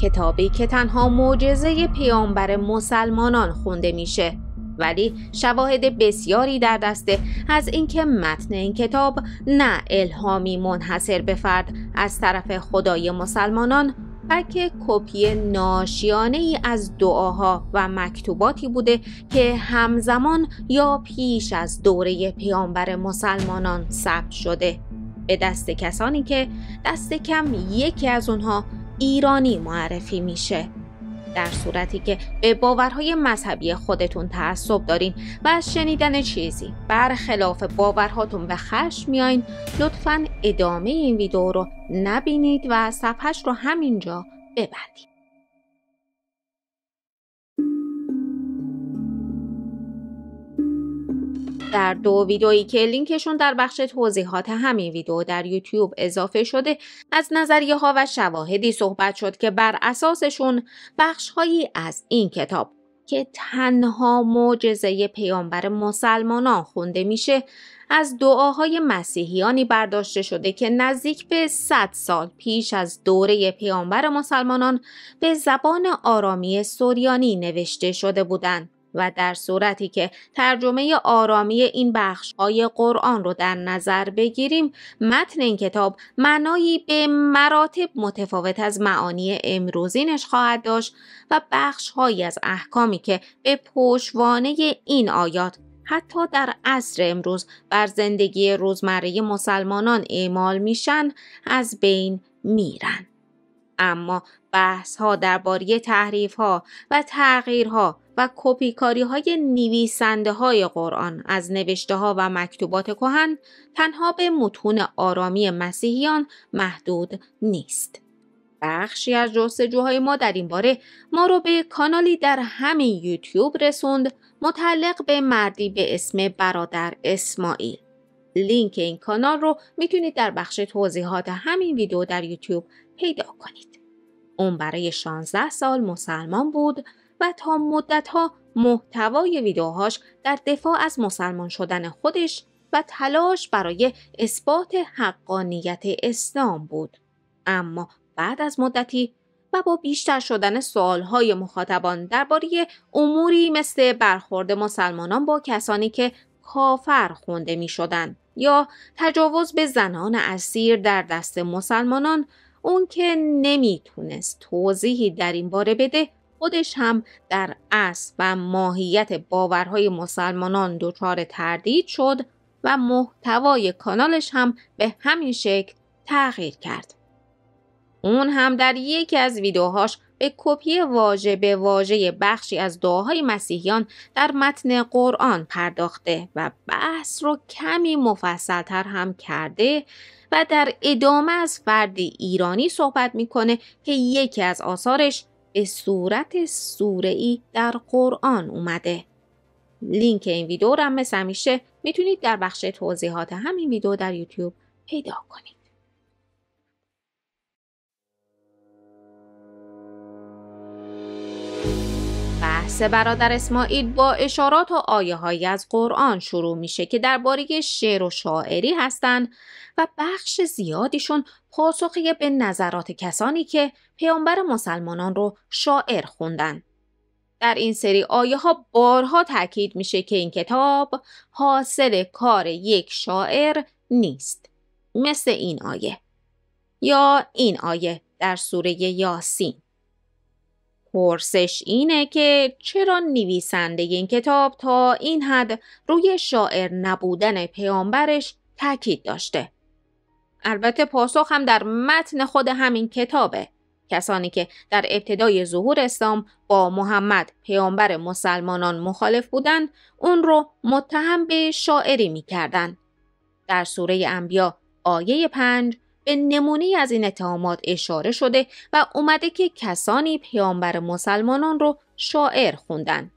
کتابی که تنها معجزه پیامبر مسلمانان خونده میشه ولی شواهد بسیاری در دسته از اینکه متن این کتاب نه الهامی منحصر به فرد از طرف خدای مسلمانان بلکه کپی ناشیانه ای از دعاها و مکتوباتی بوده که همزمان یا پیش از دوره پیامبر مسلمانان ثبت شده به دست کسانی که دست کم یکی از اونها ایرانی معرفی میشه در صورتی که به باورهای مذهبی خودتون تعصب دارین و از شنیدن چیزی برخلاف باورهاتون به خشم میاین لطفا ادامه این ویدیو رو نبینید و صفحش رو همینجا ببندید در دو ویدئویی که لینکشون در بخش توضیحات همین ویدیو در یوتیوب اضافه شده از نظریه ها و شواهدی صحبت شد که بر اساسشون بخش هایی از این کتاب که تنها معجزه پیامبر مسلمانان خونده میشه از دعاهای مسیحیانی برداشته شده که نزدیک به 100 سال پیش از دوره پیامبر مسلمانان به زبان آرامی سوریانی نوشته شده بودند. و در صورتی که ترجمه آرامی این بخش های قرآن رو در نظر بگیریم متن این کتاب معنایی به مراتب متفاوت از معانی امروزینش خواهد داشت و بخش هایی از احکامی که به پشوانه این آیات حتی در عصر امروز بر زندگی روزمره مسلمانان اعمال میشن از بین میرن. اما بحث ها درباره تحریف ها و تغییر ها و کاری های نویسنده های قرآن از نوشته ها و مکتوبات کهن تنها به متون آرامی مسیحیان محدود نیست. بخشی از جستجوهای ما در این باره ما رو به کانالی در همین یوتیوب رسوند متعلق به مردی به اسم برادر اسماعیل. لینک این کانال رو میتونید در بخش توضیحات همین ویدیو در یوتیوب پیدا کنید. اون برای 16 سال مسلمان بود و تا ها محتوای ویدیوهاش در دفاع از مسلمان شدن خودش و تلاش برای اثبات حقانیت اسلام بود. اما بعد از مدتی و با بیشتر شدن سوالهای مخاطبان درباره اموری مثل برخورد مسلمانان با کسانی که کافر خونده می شدن یا تجاوز به زنان اسیر در دست مسلمانان اون که نمیتونست توضیحی در این باره بده خودش هم در اصل و ماهیت باورهای مسلمانان دچار تردید شد و محتوای کانالش هم به همین شکل تغییر کرد. اون هم در یکی از ویدیوهاش به کپی واژه به واژه بخشی از دعاهای مسیحیان در متن قرآن پرداخته و بحث رو کمی مفصلتر هم کرده و در ادامه از فرد ایرانی صحبت میکنه که یکی از آثارش به صورت ای در قرآن اومده لینک این ویدیو رو هم مثل میتونید در بخش توضیحات همین ویدیو در یوتیوب پیدا کنید بحث برادر اسماعیل با اشارات و آیه هایی از قرآن شروع میشه که درباره شعر و شاعری هستند و بخش زیادیشون پاسخی به نظرات کسانی که پیامبر مسلمانان رو شاعر خوندن. در این سری آیه ها بارها تاکید میشه که این کتاب حاصل کار یک شاعر نیست. مثل این آیه یا این آیه در سوره یاسین. پرسش اینه که چرا نویسنده این کتاب تا این حد روی شاعر نبودن پیامبرش تاکید داشته البته پاسخ هم در متن خود همین کتابه کسانی که در ابتدای ظهور اسلام با محمد پیامبر مسلمانان مخالف بودند اون رو متهم به شاعری میکردند در سوره انبیا آیه 5 به نمونه از این اتهامات اشاره شده و اومده که کسانی پیامبر مسلمانان رو شاعر خوندن.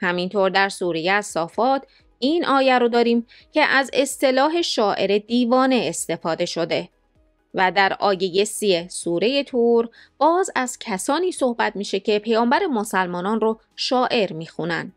همینطور در سوریه از صافات این آیه رو داریم که از اصطلاح شاعر دیوانه استفاده شده و در آیه سی سوره تور باز از کسانی صحبت میشه که پیامبر مسلمانان رو شاعر میخونن.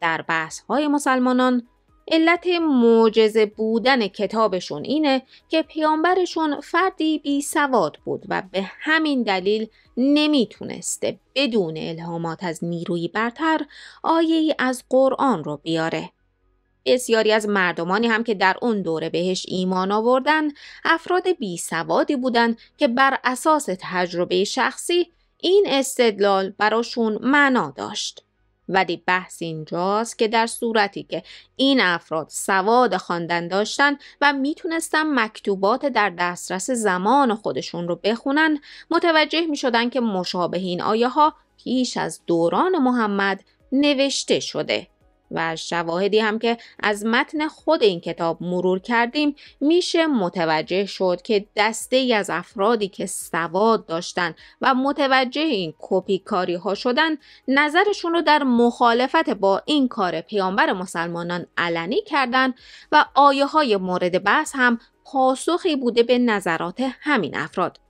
در بحث های مسلمانان علت معجزه بودن کتابشون اینه که پیامبرشون فردی بی سواد بود و به همین دلیل نمیتونسته بدون الهامات از نیروی برتر آیه ای از قرآن رو بیاره. بسیاری از مردمانی هم که در اون دوره بهش ایمان آوردن افراد بی سوادی بودن که بر اساس تجربه شخصی این استدلال براشون معنا داشت. ولی بحث اینجاست که در صورتی که این افراد سواد خواندن داشتن و میتونستن مکتوبات در دسترس زمان خودشون رو بخونن متوجه میشدن که مشابه این آیه ها پیش از دوران محمد نوشته شده و شواهدی هم که از متن خود این کتاب مرور کردیم میشه متوجه شد که دسته ای از افرادی که سواد داشتن و متوجه این کپی کاری ها شدن نظرشون رو در مخالفت با این کار پیامبر مسلمانان علنی کردند و آیه های مورد بحث هم پاسخی بوده به نظرات همین افراد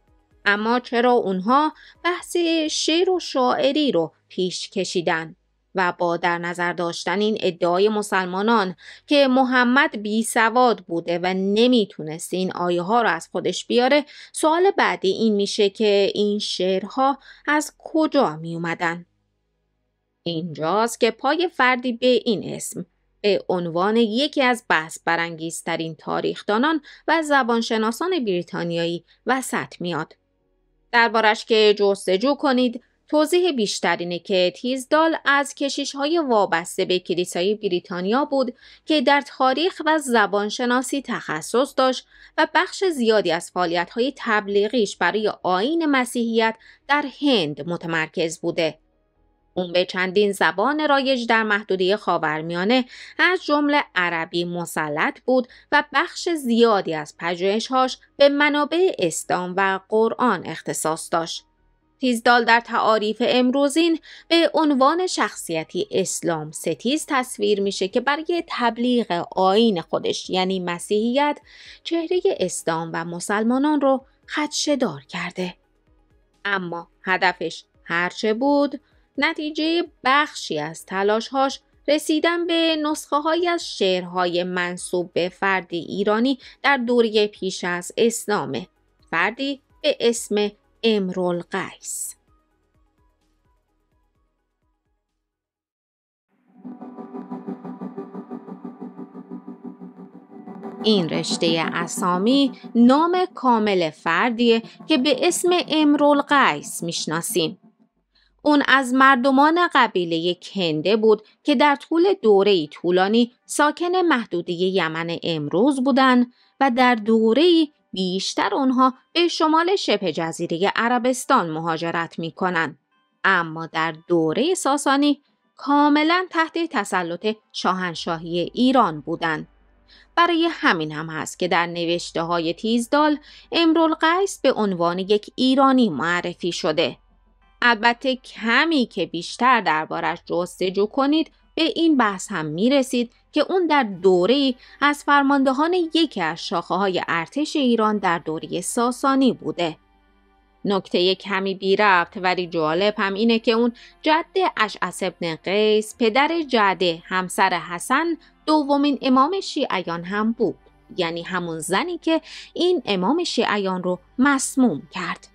اما چرا اونها بحث شعر و شاعری رو پیش کشیدند و با در نظر داشتن این ادعای مسلمانان که محمد بی سواد بوده و نمیتونست این آیه ها رو از خودش بیاره سوال بعدی این میشه که این شعرها از کجا می اومدن؟ اینجاست که پای فردی به این اسم به عنوان یکی از بحث برانگیزترین تاریخدانان و زبانشناسان بریتانیایی وسط میاد. دربارش که جستجو کنید توضیح بیشتر اینه که تیزدال از کشیش های وابسته به کلیسای بریتانیا بود که در تاریخ و زبانشناسی تخصص داشت و بخش زیادی از فعالیت های تبلیغیش برای آین مسیحیت در هند متمرکز بوده. اون به چندین زبان رایج در محدوده خاورمیانه از جمله عربی مسلط بود و بخش زیادی از پژوهش‌هاش به منابع اسلام و قرآن اختصاص داشت. تیزدال در تعاریف امروزین به عنوان شخصیتی اسلام ستیز تصویر میشه که برای تبلیغ آین خودش یعنی مسیحیت چهره اسلام و مسلمانان رو دار کرده. اما هدفش هرچه بود نتیجه بخشی از تلاشهاش رسیدن به نسخه های از شعرهای منصوب به فردی ایرانی در دوری پیش از اسلامه. فردی به اسم قیس این رشته اسامی نام کامل فردیه که به اسم قیس میشناسیم. اون از مردمان قبیله کنده بود که در طول دوره طولانی ساکن محدوده یمن امروز بودن و در دوره بیشتر اونها به شمال شبه جزیره عربستان مهاجرت می کنن. اما در دوره ساسانی کاملا تحت تسلط شاهنشاهی ایران بودند. برای همین هم هست که در نوشته های تیزدال قیس به عنوان یک ایرانی معرفی شده. البته کمی که بیشتر دربارش جستجو کنید به این بحث هم می رسید که اون در دوره از فرماندهان یکی از شاخه های ارتش ایران در دوره ساسانی بوده. نکته کمی بی رفت ولی جالب هم اینه که اون جد اشعث ابن قیس پدر جده همسر حسن دومین امام شیعیان هم بود یعنی همون زنی که این امام شیعیان رو مسموم کرد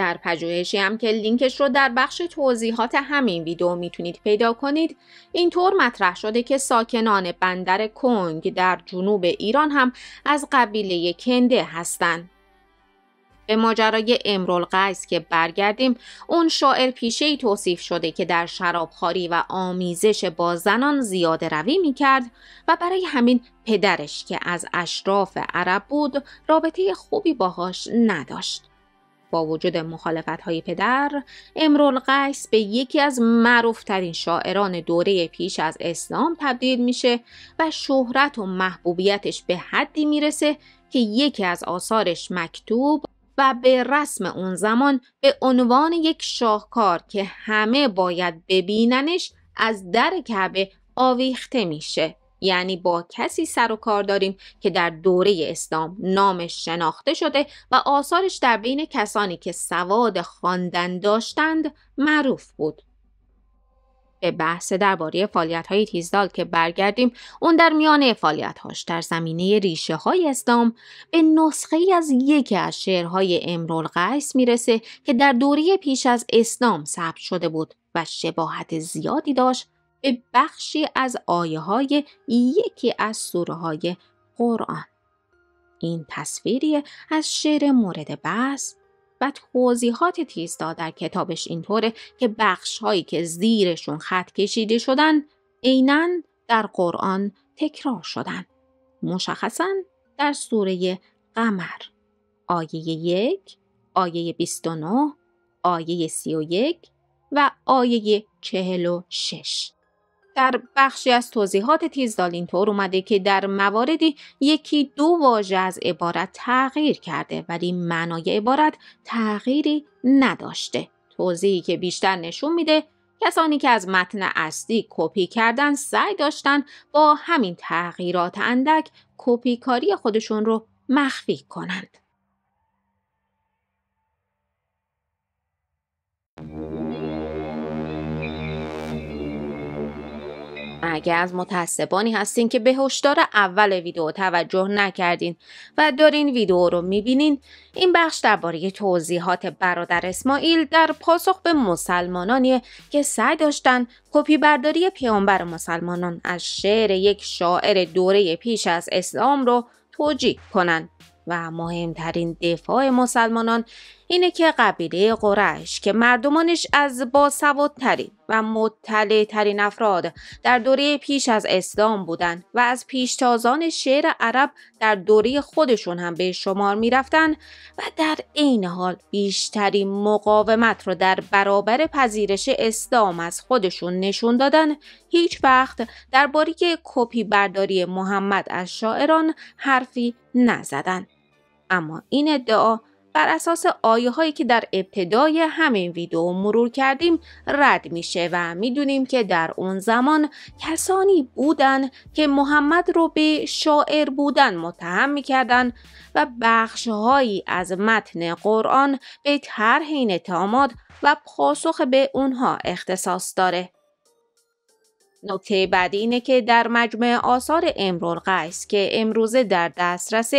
در پژوهشی هم که لینکش رو در بخش توضیحات همین ویدیو میتونید پیدا کنید اینطور مطرح شده که ساکنان بندر کنگ در جنوب ایران هم از قبیله کنده هستند به ماجرای قیس که برگردیم اون شاعر پیشه ای توصیف شده که در شرابخواری و آمیزش با زنان زیاده روی می و برای همین پدرش که از اشراف عرب بود رابطه خوبی باهاش نداشت. با وجود مخالفت های پدر قیس به یکی از معروفترین شاعران دوره پیش از اسلام تبدیل میشه و شهرت و محبوبیتش به حدی میرسه که یکی از آثارش مکتوب و به رسم اون زمان به عنوان یک شاهکار که همه باید ببیننش از در کعبه آویخته میشه یعنی با کسی سر و کار داریم که در دوره اسلام نامش شناخته شده و آثارش در بین کسانی که سواد خواندن داشتند معروف بود به بحث درباره فعالیت های تیزدال که برگردیم اون در میانه فعالیت هاش در زمینه ریشه های اسلام به نسخه ای از یکی از شعرهای قیس میرسه که در دوره پیش از اسلام ثبت شده بود و شباهت زیادی داشت به بخشی از آیه های یکی از سوره های قرآن. این تصویری از شعر مورد بحث و توضیحات تیزدا در کتابش اینطوره که بخش هایی که زیرشون خط کشیده شدن عینا در قرآن تکرار شدن. مشخصا در سوره قمر آیه یک، آیه 29، آیه 31 و آیه 46. در بخشی از توضیحات تیزدال اینطور اومده که در مواردی یکی دو واژه از عبارت تغییر کرده ولی معنای عبارت تغییری نداشته توضیحی که بیشتر نشون میده کسانی که از متن اصلی کپی کردن سعی داشتن با همین تغییرات اندک کپی کاری خودشون رو مخفی کنند. اگر از متاسبانی هستین که به هشدار اول ویدیو توجه نکردین و دارین ویدیو رو میبینین این بخش درباره توضیحات برادر اسماعیل در پاسخ به مسلمانانی که سعی داشتن کپی برداری پیامبر مسلمانان از شعر یک شاعر دوره پیش از اسلام رو توجیه کنن و مهمترین دفاع مسلمانان اینه که قبیله قرش که مردمانش از باسوادترین و مطلع ترین افراد در دوره پیش از اسلام بودند و از پیشتازان شعر عرب در دوره خودشون هم به شمار میرفتن و در عین حال بیشترین مقاومت را در برابر پذیرش اسلام از خودشون نشون دادن هیچ وقت درباره کپی برداری محمد از شاعران حرفی نزدن اما این ادعا بر اساس آیه هایی که در ابتدای همین ویدیو مرور کردیم رد میشه و میدونیم که در اون زمان کسانی بودن که محمد رو به شاعر بودن متهم میکردن و بخشهایی از متن قرآن به طرح این اتهامات و پاسخ به اونها اختصاص داره. نکته بعدی اینه که در مجموع آثار قیس که امروزه در دسترس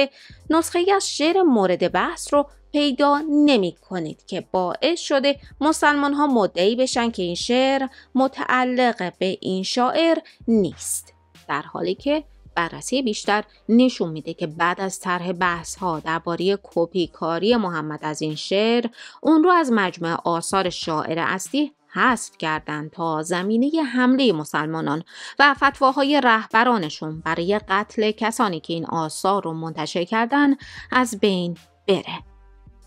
نسخه از شعر مورد بحث رو پیدا نمی کنید که باعث شده مسلمان ها مدعی بشن که این شعر متعلق به این شاعر نیست در حالی که بررسی بیشتر نشون میده که بعد از طرح بحث ها درباره کپی کاری محمد از این شعر اون رو از مجموعه آثار شاعر اصلی حذف کردند تا زمینه حمله مسلمانان و فتواهای رهبرانشون برای قتل کسانی که این آثار رو منتشر کردن از بین بره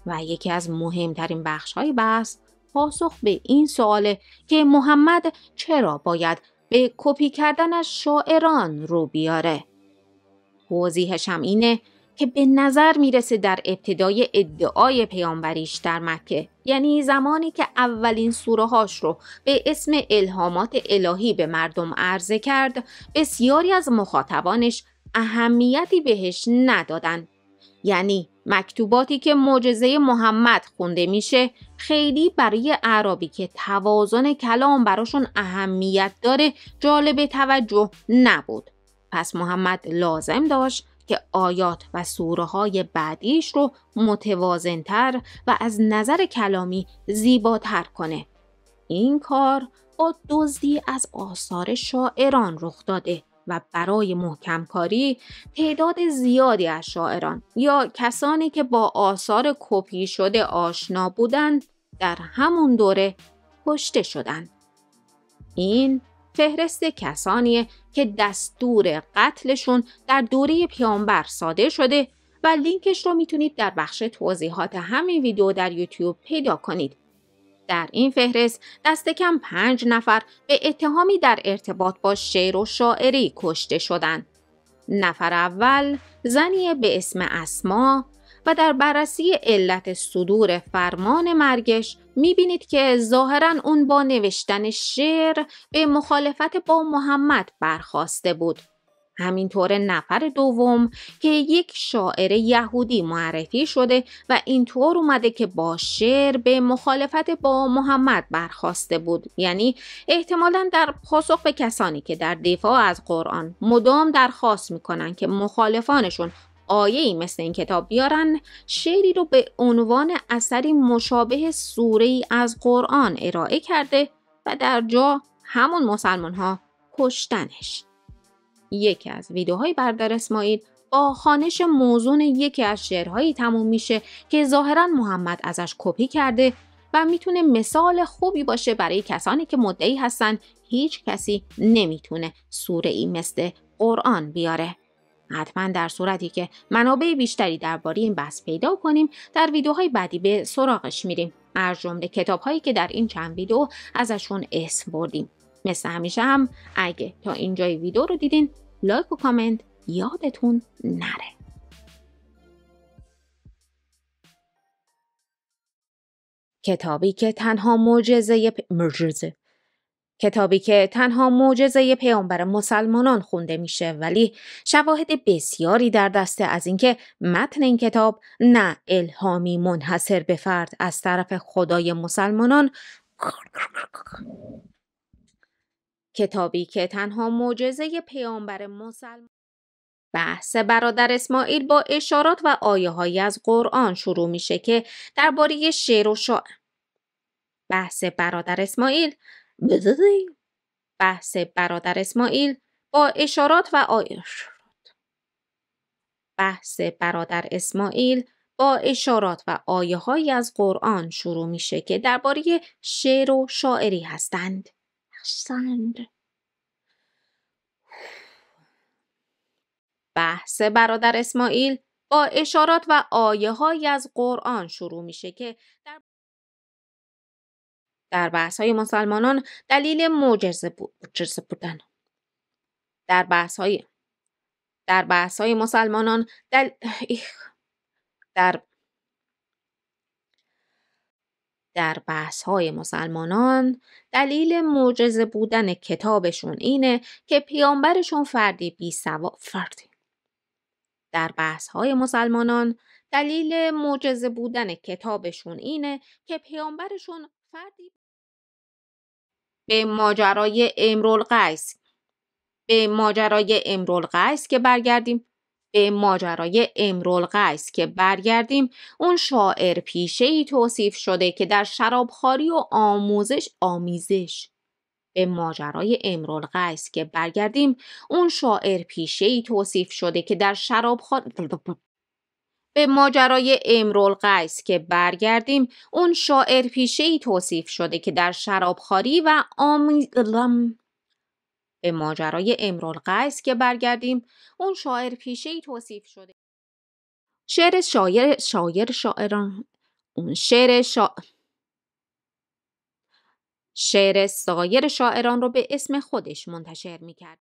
و یکی از مهمترین بخش های بحث پاسخ به این سواله که محمد چرا باید به کپی کردن از شاعران رو بیاره هم اینه که به نظر میرسه در ابتدای ادعای پیامبریش در مکه یعنی زمانی که اولین سوره هاش رو به اسم الهامات الهی به مردم عرضه کرد بسیاری از مخاطبانش اهمیتی بهش ندادن یعنی مکتوباتی که معجزه محمد خونده میشه خیلی برای عربی که توازن کلام براشون اهمیت داره جالب توجه نبود پس محمد لازم داشت که آیات و سوره های بعدیش رو متوازنتر و از نظر کلامی زیباتر کنه. این کار با دزدی از آثار شاعران رخ داده و برای محکمکاری تعداد زیادی از شاعران یا کسانی که با آثار کپی شده آشنا بودند در همون دوره کشته شدند. این فهرست کسانی که دستور قتلشون در دوره پیامبر صادر شده و لینکش رو میتونید در بخش توضیحات همین ویدیو در یوتیوب پیدا کنید. در این فهرست دست کم پنج نفر به اتهامی در ارتباط با شعر و شاعری کشته شدند. نفر اول زنی به اسم اسما و در بررسی علت صدور فرمان مرگش میبینید که ظاهرا اون با نوشتن شعر به مخالفت با محمد برخواسته بود همینطور نفر دوم که یک شاعر یهودی معرفی شده و اینطور اومده که با شعر به مخالفت با محمد برخواسته بود یعنی احتمالا در پاسخ به کسانی که در دفاع از قرآن مدام درخواست میکنن که مخالفانشون آیه ای مثل این کتاب بیارن شعری رو به عنوان اثری مشابه سوره ای از قرآن ارائه کرده و در جا همون مسلمان ها کشتنش یکی از ویدیوهای بردر اسماعیل با خانش موزون یکی از شعرهایی تموم میشه که ظاهرا محمد ازش کپی کرده و میتونه مثال خوبی باشه برای کسانی که مدعی هستن هیچ کسی نمیتونه سوره ای مثل قرآن بیاره حتما در صورتی که منابع بیشتری درباره این بحث پیدا کنیم در ویدیوهای بعدی به سراغش میریم از جمله کتابهایی که در این چند ویدیو ازشون اسم بردیم مثل همیشه هم اگه تا اینجای ویدیو رو دیدین لایک و کامنت یادتون نره کتابی که تنها معجزه کتابی که تنها معجزه پیامبر مسلمانان خونده میشه ولی شواهد بسیاری در دسته از اینکه متن این کتاب نه الهامی منحصر به فرد از طرف خدای مسلمانان کتابی که تنها معجزه پیامبر مسلمان بحث برادر اسماعیل با اشارات و آیه های از قرآن شروع میشه که درباره شعر و شاعر بحث برادر اسماعیل بزدی؟ بحث برادر اسماعیل با اشارات و آیشارات بحث برادر اسماعیل با اشارات و آیه از قرآن شروع میشه که درباره شعر و شاعری هستند. هستند. بحث برادر اسماعیل با اشارات و آیه از قرآن شروع میشه که در در بحث های مسلمانان دلیل معجزه بود بودن در بحث های در بحث های مسلمانان دل... در در بحث های مسلمانان دلیل معجزه بودن کتابشون اینه که پیامبرشون فردی بی سوا... فردی در بحث های مسلمانان دلیل معجزه بودن کتابشون اینه که پیامبرشون فردی به ماجرای قیس به ماجرای قیس که برگردیم به ماجرای قیس که برگردیم اون شاعر پیشه ای توصیف شده که در شرابخواری و آموزش آمیزش به ماجرای قیس که برگردیم اون شاعر پیشه ای توصیف شده که در شرابخواری به ماجرای امرول قیس که برگردیم اون شاعر پیشه ای توصیف شده که در شرابخاری و آمیزلم به ماجرای امرول قیس که برگردیم اون شاعر پیشه ای توصیف شده شعر شاعر شاعر شاعران اون شعر شا... شعر سایر شاعران رو به اسم خودش منتشر می کرد.